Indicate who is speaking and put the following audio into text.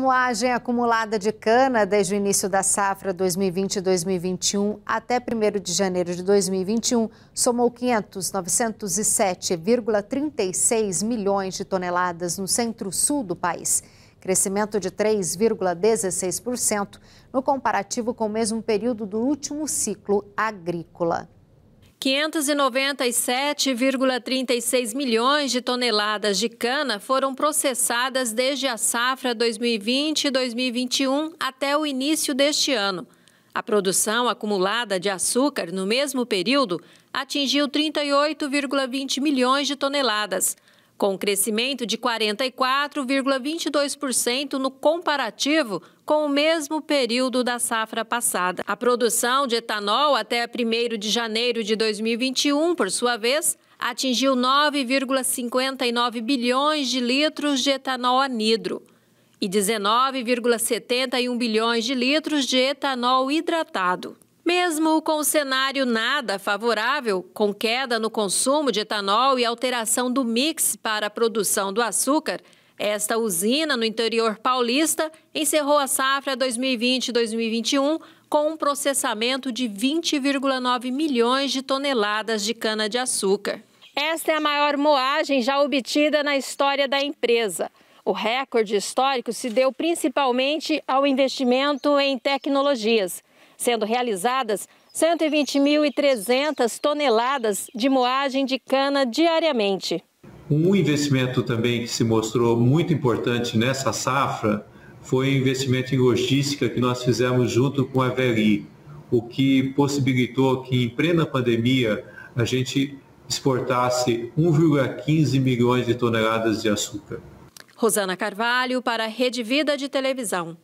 Speaker 1: A moagem acumulada de cana desde o início da safra 2020-2021 até 1 de janeiro de 2021 somou 500.907,36 milhões de toneladas no centro-sul do país, crescimento de 3,16% no comparativo com o mesmo período do último ciclo agrícola.
Speaker 2: 597,36 milhões de toneladas de cana foram processadas desde a safra 2020-2021 até o início deste ano. A produção acumulada de açúcar no mesmo período atingiu 38,20 milhões de toneladas, com crescimento de 44,22% no comparativo com o mesmo período da safra passada. A produção de etanol até 1 de janeiro de 2021, por sua vez, atingiu 9,59 bilhões de litros de etanol anidro e 19,71 bilhões de litros de etanol hidratado. Mesmo com o cenário nada favorável, com queda no consumo de etanol e alteração do mix para a produção do açúcar, esta usina no interior paulista encerrou a safra 2020-2021 com um processamento de 20,9 milhões de toneladas de cana-de-açúcar. Esta é a maior moagem já obtida na história da empresa. O recorde histórico se deu principalmente ao investimento em tecnologias sendo realizadas 120.300 toneladas de moagem de cana diariamente.
Speaker 3: Um investimento também que se mostrou muito importante nessa safra foi o investimento em logística que nós fizemos junto com a VLI, o que possibilitou que em plena pandemia a gente exportasse 1,15 milhões de toneladas de açúcar.
Speaker 2: Rosana Carvalho para a Rede Vida de Televisão.